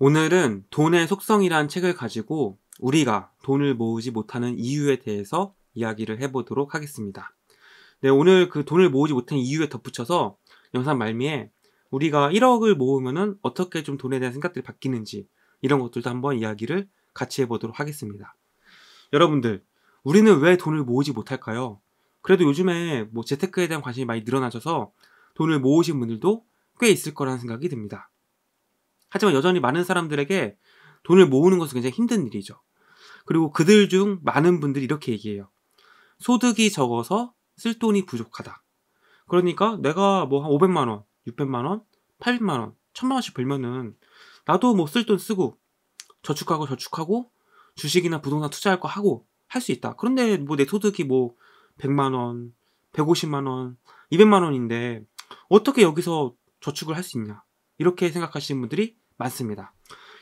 오늘은 돈의 속성이란 책을 가지고 우리가 돈을 모으지 못하는 이유에 대해서 이야기를 해보도록 하겠습니다. 네, 오늘 그 돈을 모으지 못한 이유에 덧붙여서 영상 말미에 우리가 1억을 모으면은 어떻게 좀 돈에 대한 생각들이 바뀌는지 이런 것들도 한번 이야기를 같이 해보도록 하겠습니다. 여러분들, 우리는 왜 돈을 모으지 못할까요? 그래도 요즘에 뭐 재테크에 대한 관심이 많이 늘어나셔서 돈을 모으신 분들도 꽤 있을 거라는 생각이 듭니다. 하지만 여전히 많은 사람들에게 돈을 모으는 것은 굉장히 힘든 일이죠. 그리고 그들 중 많은 분들이 이렇게 얘기해요. 소득이 적어서 쓸 돈이 부족하다. 그러니까 내가 뭐 한 500만 원, 600만 원, 800만 원, 1000만 원씩 벌면은 나도 뭐 쓸 돈 쓰고 저축하고 저축하고 주식이나 부동산 투자할 거 하고 할 수 있다. 그런데 뭐 내 소득이 뭐 100만 원, 150만 원, 200만 원인데 어떻게 여기서 저축을 할 수 있냐. 이렇게 생각하시는 분들이 많습니다.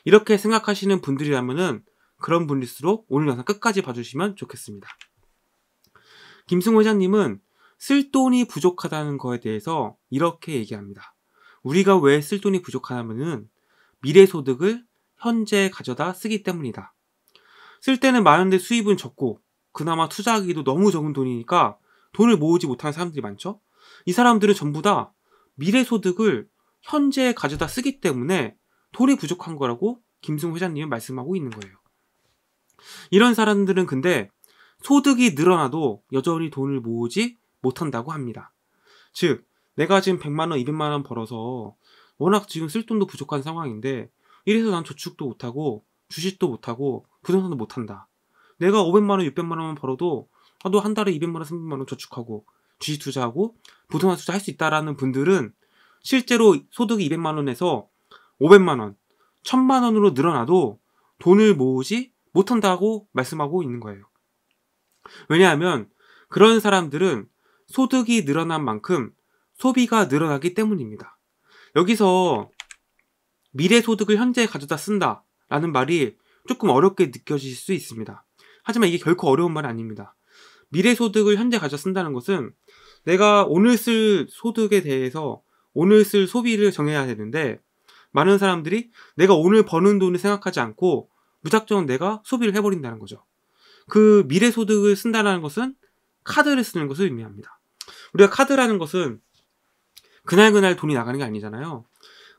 이렇게 생각하시는 분들이라면은 그런 분일수록 오늘 영상 끝까지 봐주시면 좋겠습니다. 김승호 회장님은 쓸 돈이 부족하다는 거에 대해서 이렇게 얘기합니다. 우리가 왜 쓸 돈이 부족하냐면은 미래 소득을 현재 가져다 쓰기 때문이다. 쓸 때는 많은데 수입은 적고 그나마 투자하기도 너무 적은 돈이니까 돈을 모으지 못하는 사람들이 많죠. 이 사람들은 전부 다 미래 소득을 현재 가져다 쓰기 때문에 토이 부족한 거라고 김승호 회장님은 말씀하고 있는 거예요. 이런 사람들은 근데 소득이 늘어나도 여전히 돈을 모으지 못한다고 합니다. 즉, 내가 지금 100만원, 200만원 벌어서 워낙 지금 쓸 돈도 부족한 상황인데 이래서 난 저축도 못하고 주식도 못하고 부동산도 못한다. 내가 500만원, 6 0 0만원 벌어도 아, 너한 달에 200만원, 300만원 저축하고 주식 투자하고 부동산 투자할 수 있다라는 분들은 실제로 소득이 200만원에서 500만 원, 1000만 원으로 늘어나도 돈을 모으지 못한다고 말씀하고 있는 거예요. 왜냐하면 그런 사람들은 소득이 늘어난 만큼 소비가 늘어나기 때문입니다. 여기서 미래 소득을 현재 가져다 쓴다 라는 말이 조금 어렵게 느껴질 수 있습니다. 하지만 이게 결코 어려운 말 아닙니다. 미래 소득을 현재 가져다 쓴다는 것은 내가 오늘 쓸 소득에 대해서 오늘 쓸 소비를 정해야 되는데 많은 사람들이 내가 오늘 버는 돈을 생각하지 않고 무작정 내가 소비를 해버린다는 거죠. 그 미래 소득을 쓴다는 것은 카드를 쓰는 것을 의미합니다. 우리가 카드라는 것은 그날그날 돈이 나가는 게 아니잖아요.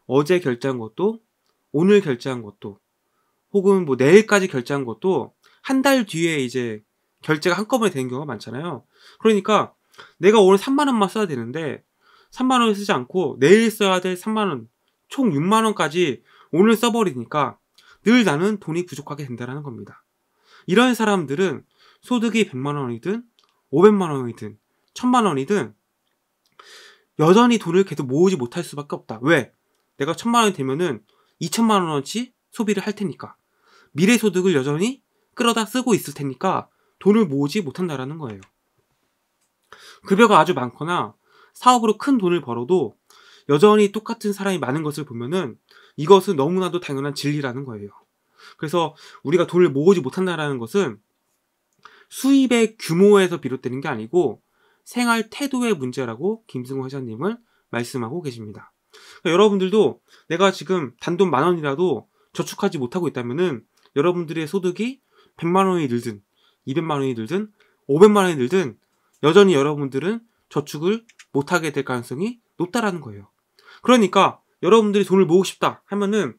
어제 결제한 것도 오늘 결제한 것도 혹은 뭐 내일까지 결제한 것도 한 달 뒤에 이제 결제가 한꺼번에 되는 경우가 많잖아요. 그러니까 내가 오늘 3만 원만 써야 되는데 3만 원을 쓰지 않고 내일 써야 될 3만 원총 6만원까지 오늘 써버리니까 늘 나는 돈이 부족하게 된다는 겁니다. 이런 사람들은 소득이 100만원이든 500만원이든 1000만원이든 여전히 돈을 계속 모으지 못할 수밖에 없다. 왜? 내가 1000만원이 되면은 2 0만원어치 소비를 할 테니까 미래 소득을 여전히 끌어다 쓰고 있을 테니까 돈을 모으지 못한다라는 거예요. 급여가 아주 많거나 사업으로 큰 돈을 벌어도 여전히 똑같은 사람이 많은 것을 보면은 이것은 너무나도 당연한 진리라는 거예요. 그래서 우리가 돈을 모으지 못한다라는 것은 수입의 규모에서 비롯되는 게 아니고 생활 태도의 문제라고 김승호 회장님은 말씀하고 계십니다. 그러니까 여러분들도 내가 지금 단돈 만 원이라도 저축하지 못하고 있다면은 여러분들의 소득이 100만 원이 늘든 200만 원이 늘든 500만 원이 늘든 여전히 여러분들은 저축을 못하게 될 가능성이 높다라는 거예요. 그러니까 여러분들이 돈을 모으고 싶다 하면은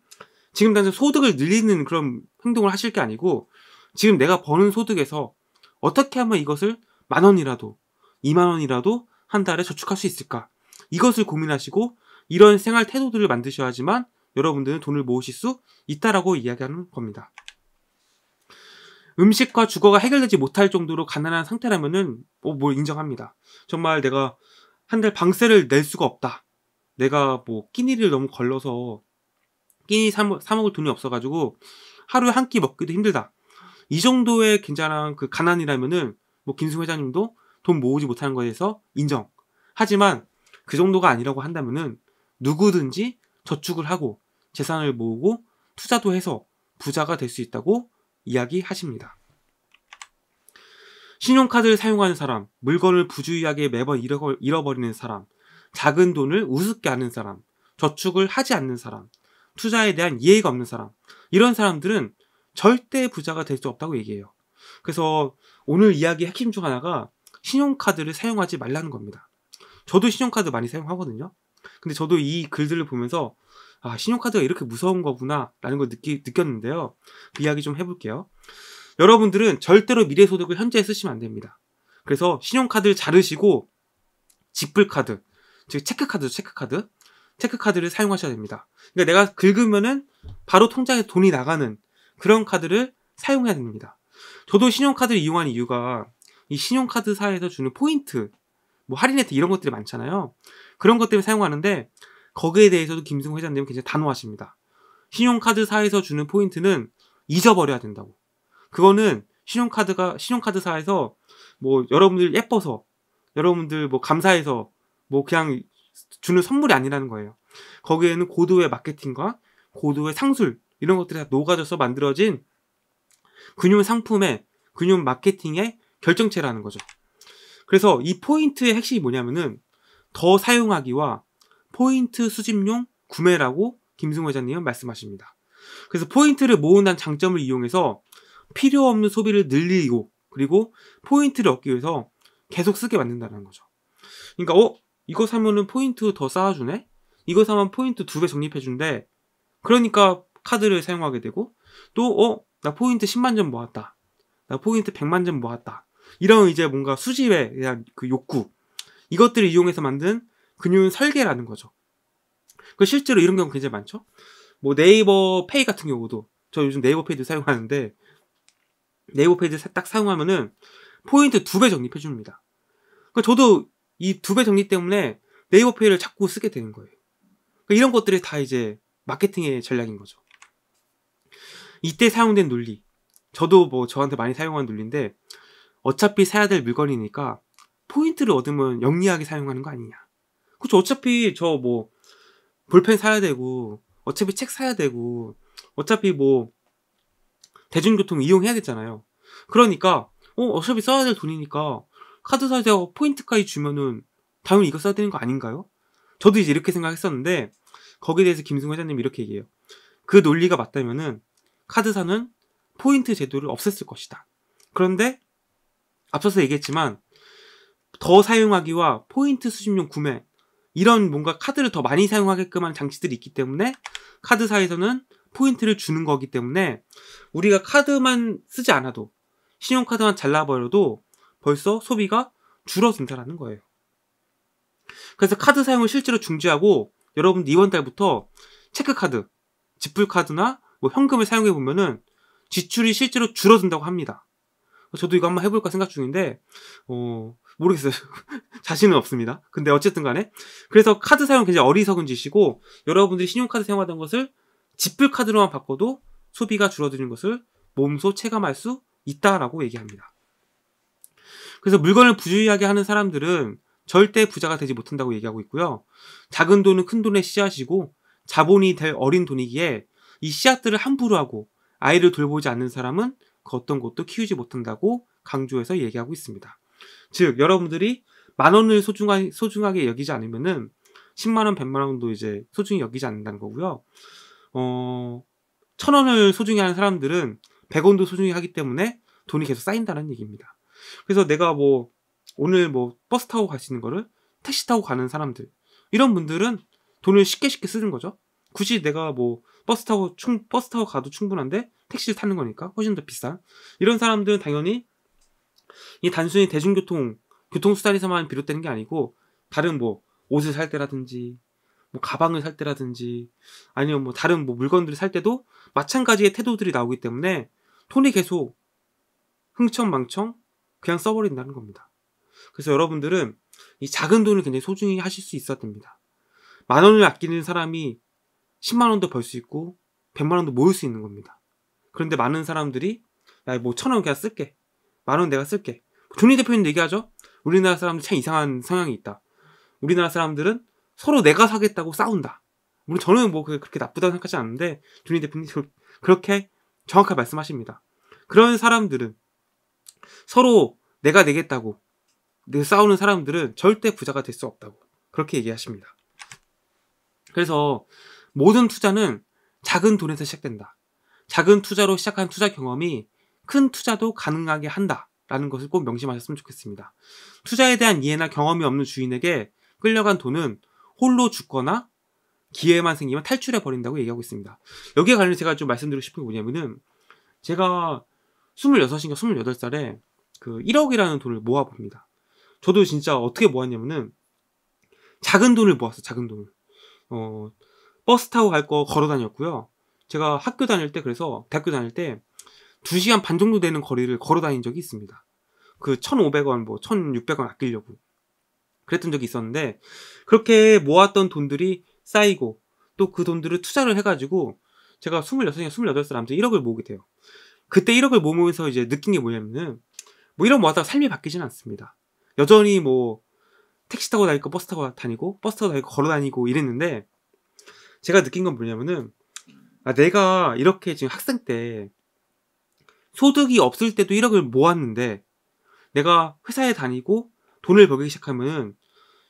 지금 당장 소득을 늘리는 그런 행동을 하실 게 아니고 지금 내가 버는 소득에서 어떻게 하면 이것을 만 원이라도 2만 원이라도 한 달에 저축할 수 있을까? 이것을 고민하시고 이런 생활 태도들을 만드셔야지만 하 여러분들은 돈을 모으실 수 있다라고 이야기하는 겁니다. 음식과 주거가 해결되지 못할 정도로 가난한 상태라면은 뭐, 뭘 인정합니다. 정말 내가 한 달 방세를 낼 수가 없다. 내가 뭐 끼니를 너무 걸러서 끼니 사, 먹을 돈이 없어가지고 하루에 한 끼 먹기도 힘들다. 이 정도의 굉장한 그 가난이라면은 뭐 김승 회장님도 돈 모으지 못하는 거에 대해서 인정. 하지만 그 정도가 아니라고 한다면은 누구든지 저축을 하고 재산을 모으고 투자도 해서 부자가 될 수 있다고 이야기하십니다. 신용카드를 사용하는 사람, 물건을 부주의하게 매번 잃어버리는 사람, 작은 돈을 우습게 아는 사람, 저축을 하지 않는 사람, 투자에 대한 이해가 없는 사람, 이런 사람들은 절대 부자가 될 수 없다고 얘기해요. 그래서 오늘 이야기의 핵심 중 하나가 신용카드를 사용하지 말라는 겁니다. 저도 신용카드 많이 사용하거든요. 근데 저도 이 글들을 보면서 아, 신용카드가 이렇게 무서운 거구나 라는 걸 느끼, 느꼈는데요. 그 이야기 좀 해볼게요. 여러분들은 절대로 미래소득을 현재에 쓰시면 안 됩니다. 그래서 신용카드를 자르시고 직불카드, 즉 체크카드죠 체크카드 체크카드를 사용하셔야 됩니다 그러니까 내가 긁으면은 바로 통장에 돈이 나가는 그런 카드를 사용해야 됩니다 저도 신용카드를 이용한 이유가 이 신용카드사에서 주는 포인트 뭐 할인 혜택 이런 것들이 많잖아요 그런 것 때문에 사용하는데 거기에 대해서도 김승호 회장님은 굉장히 단호하십니다 신용카드사에서 주는 포인트는 잊어버려야 된다고 그거는 신용카드가 신용카드사에서 뭐 여러분들 예뻐서 여러분들 뭐 감사해서 뭐 그냥 주는 선물이 아니라는 거예요. 거기에는 고도의 마케팅과 고도의 상술 이런 것들이 다 녹아져서 만들어진 금융 상품의 금융 마케팅의 결정체라는 거죠. 그래서 이 포인트의 핵심이 뭐냐면은 더 사용하기와 포인트 수집용 구매라고 김승호 회장님은 말씀하십니다. 그래서 포인트를 모은다는 장점을 이용해서 필요 없는 소비를 늘리고 그리고 포인트를 얻기 위해서 계속 쓰게 만든다는 거죠. 그러니까 어 이거 사면은 포인트 더 쌓아주네? 이거 사면 포인트 두 배 적립해준대. 그러니까 카드를 사용하게 되고, 또, 어, 나 포인트 10만 점 모았다. 나 포인트 100만 점 모았다. 이런 이제 뭔가 수집에 대한 그 욕구. 이것들을 이용해서 만든 금융 설계라는 거죠. 그 실제로 이런 경우 굉장히 많죠. 뭐 네이버 페이 같은 경우도 저 요즘 네이버 페이도 사용하는데 네이버 페이드딱 사용하면은 포인트 두 배 적립해 줍니다. 그러니까 저도 이두배 정리 때문에 네이버 페이를 자꾸 쓰게 되는 거예요. 그러니까 이런 것들이 다 이제 마케팅의 전략인 거죠. 이때 사용된 논리. 저도 뭐 저한테 많이 사용하는 논리인데 어차피 사야 될 물건이니까 포인트를 얻으면 영리하게 사용하는 거 아니냐. 그쵸 그렇죠. 어차피 저 뭐 볼펜 사야 되고 어차피 책 사야 되고 어차피 뭐 대중교통 이용해야 되잖아요. 그러니까 어, 어차피 써야 될 돈이니까 카드 사세요 포인트까지 주면은 당연히 이거 써야 되는 거 아닌가요? 저도 이제 이렇게 생각했었는데 거기에 대해서 김승호 회장님이 이렇게 얘기해요. 그 논리가 맞다면은 카드사는 포인트 제도를 없앴을 것이다. 그런데 앞서서 얘기했지만 더 사용하기와 포인트 수집용 구매 이런 뭔가 카드를 더 많이 사용하게끔 한 장치들이 있기 때문에 카드사에서는 포인트를 주는 거기 때문에 우리가 카드만 쓰지 않아도 신용카드만 잘라버려도 벌써 소비가 줄어든다라는 거예요. 그래서 카드 사용을 실제로 중지하고 여러분 이번 달부터 체크카드, 지불카드나 뭐 현금을 사용해 보면은 지출이 실제로 줄어든다고 합니다. 저도 이거 한번 해볼까 생각 중인데 어, 모르겠어요. 자신은 없습니다. 근데 어쨌든 간에 그래서 카드 사용 굉장히 어리석은 짓이고 여러분들이 신용카드 사용하던 것을 지불 카드로만 바꿔도 소비가 줄어드는 것을 몸소 체감할 수 있다라고 얘기합니다. 그래서 물건을 부주의하게 하는 사람들은 절대 부자가 되지 못한다고 얘기하고 있고요. 작은 돈은 큰 돈의 씨앗이고 자본이 될 어린 돈이기에 이 씨앗들을 함부로 하고 아이를 돌보지 않는 사람은 그 어떤 것도 키우지 못한다고 강조해서 얘기하고 있습니다. 즉 여러분들이 만 원을 소중하, 소중하게 여기지 않으면은 10만 원, 100만 원도 이제 소중히 여기지 않는다는 거고요. 어, 천 원을 소중히 하는 사람들은 100원도 소중히 하기 때문에 돈이 계속 쌓인다는 얘기입니다. 그래서 내가 뭐 오늘 뭐 버스 타고 가시는 거를 택시 타고 가는 사람들 이런 분들은 돈을 쉽게 쉽게 쓰는 거죠. 굳이 내가 뭐 버스 타고 충 버스 타고 가도 충분한데 택시를 타는 거니까 훨씬 더 비싼 이런 사람들은 당연히 이 단순히 대중교통 교통수단에서만 비롯되는 게 아니고 다른 뭐 옷을 살 때라든지 뭐 가방을 살 때라든지 아니면 뭐 다른 뭐 물건들을 살 때도 마찬가지의 태도들이 나오기 때문에 돈이 계속 흥청망청 그냥 써버린다는 겁니다. 그래서 여러분들은 이 작은 돈을 굉장히 소중히 하실 수 있어야 됩니다. 만 원을 아끼는 사람이 10만 원도 벌 수 있고 100만 원도 모을 수 있는 겁니다. 그런데 많은 사람들이 나뭐천 원 그냥 쓸게. 만 원 내가 쓸게. 존리 대표님 얘기하죠. 우리나라 사람들 참 이상한 성향이 있다. 우리나라 사람들은 서로 내가 사겠다고 싸운다. 물론 저는 뭐 그렇게 나쁘다고 생각하지 않는데 존리 대표님 그렇게 정확하게 말씀하십니다. 그런 사람들은 서로 내가 내겠다고 싸우는 사람들은 절대 부자가 될 수 없다고 그렇게 얘기하십니다. 그래서 모든 투자는 작은 돈에서 시작된다. 작은 투자로 시작한 투자 경험이 큰 투자도 가능하게 한다. 라는 것을 꼭 명심하셨으면 좋겠습니다. 투자에 대한 이해나 경험이 없는 주인에게 끌려간 돈은 홀로 죽거나 기회만 생기면 탈출해 버린다고 얘기하고 있습니다. 여기에 관련해서 제가 좀 말씀드리고 싶은 게 뭐냐면은 제가 26인가 28살에 그 1억이라는 돈을 모아봅니다. 저도 진짜 어떻게 모았냐면은 작은 돈을 모았어, 작은 돈을. 어, 버스 타고 갈 거 걸어 다녔고요. 제가 학교 다닐 때 그래서 대학교 다닐 때 2시간 반 정도 되는 거리를 걸어 다닌 적이 있습니다. 그 1,500원 뭐 1,600원 아끼려고. 그랬던 적이 있었는데 그렇게 모았던 돈들이 쌓이고 또 그 돈들을 투자를 해가지고 제가 26살, 28살 남자 1억을 모으게 돼요. 그때 1억을 모으면서 이제 느낀 게 뭐냐면은 뭐 1억 모았다 삶이 바뀌진 않습니다. 여전히 뭐 택시 타고 다니고 버스 타고 다니고 버스 타고 다니고 걸어 다니고 이랬는데 제가 느낀 건 뭐냐면은 아 내가 이렇게 지금 학생 때 소득이 없을 때도 1억을 모았는데 내가 회사에 다니고 돈을 벌기 시작하면은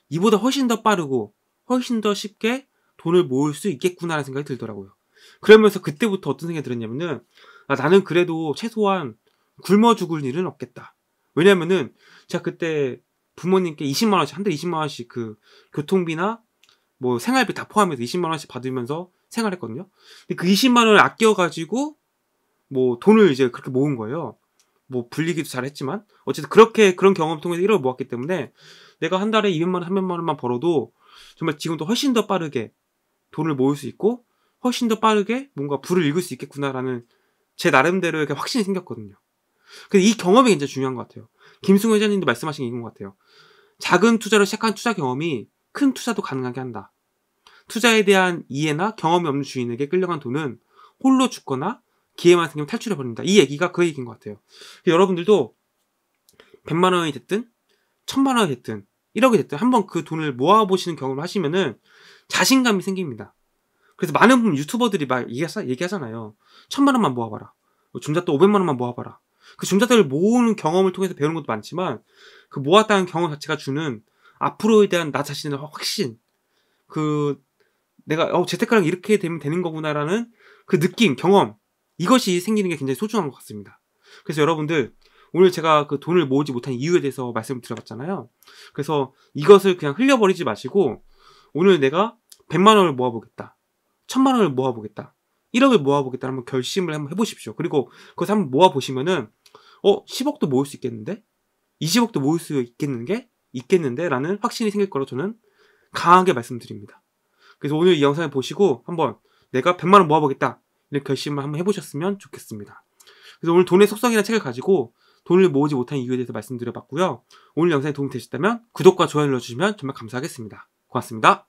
이보다 훨씬 더 빠르고 훨씬 더 쉽게 돈을 모을 수 있겠구나라는 생각이 들더라고요. 그러면서 그때부터 어떤 생각이 들었냐면은 아, 나는 그래도 최소한 굶어 죽을 일은 없겠다. 왜냐면은 제가 그때 부모님께 20만 원씩 한 달에 20만 원씩 그 교통비나 뭐 생활비 다 포함해서 20만 원씩 받으면서 생활했거든요. 근데 그 20만 원을 아껴 가지고 뭐 돈을 이제 그렇게 모은 거예요. 뭐 불리기도 잘했지만 어쨌든 그렇게 그런 경험 통해서 1억을 모았기 때문에 내가 한 달에 200만 원, 300만 원만 벌어도 정말 지금도 훨씬 더 빠르게 돈을 모을 수 있고 훨씬 더 빠르게 뭔가 불을 읽을 수 있겠구나라는 제 나름대로 이렇게 확신이 생겼거든요. 근데 이 경험이 굉장히 중요한 것 같아요. 김승호 회장님도 말씀하신 게 이건 것 같아요. 작은 투자로 시작한 투자 경험이 큰 투자도 가능하게 한다. 투자에 대한 이해나 경험이 없는 주인에게 끌려간 돈은 홀로 죽거나 기회만 생기면 탈출해버린다. 이 얘기가 그 얘기인 것 같아요. 여러분들도 100만 원이 됐든 1000만 원이 됐든 1억이 됐든 한번 그 돈을 모아보시는 경험을 하시면은 자신감이 생깁니다. 그래서 많은 유튜버들이 막 얘기하잖아요. 잖아요 천만 원만 모아봐라. 중자도오백만 뭐 원만 모아봐라. 그 중자들을 모으는 경험을 통해서 배우는 것도 많지만 그 모았다는 경험 자체가 주는 앞으로에 대한 나 자신의 확신, 그 내가 어 재테크랑 이렇게 되면 되는 거구나라는 그 느낌, 경험 이것이 생기는 게 굉장히 소중한 것 같습니다. 그래서 여러분들 오늘 제가 그 돈을 모으지 못한 이유에 대해서 말씀을 드려봤잖아요. 그래서 이것을 그냥 흘려버리지 마시고 오늘 내가 100만 원을 모아보겠다. 천만 원을 모아보겠다. 1억을 모아보겠다. 한번 결심을 한번 해보십시오. 그리고 그것을 한번 모아보시면은, 어, 10억도 모을 수 있겠는데? 20억도 모을 수 있겠는 게? 있겠는데? 라는 확신이 생길 거라 저는 강하게 말씀드립니다. 그래서 오늘 이 영상을 보시고 한번 내가 100만 원 모아보겠다. 이런 결심을 한번 해보셨으면 좋겠습니다. 그래서 오늘 돈의 속성이라는 책을 가지고 돈을 모으지 못한 이유에 대해서 말씀드려봤고요. 오늘 영상이 도움이 되셨다면 구독과 좋아요 눌러주시면 정말 감사하겠습니다. 고맙습니다.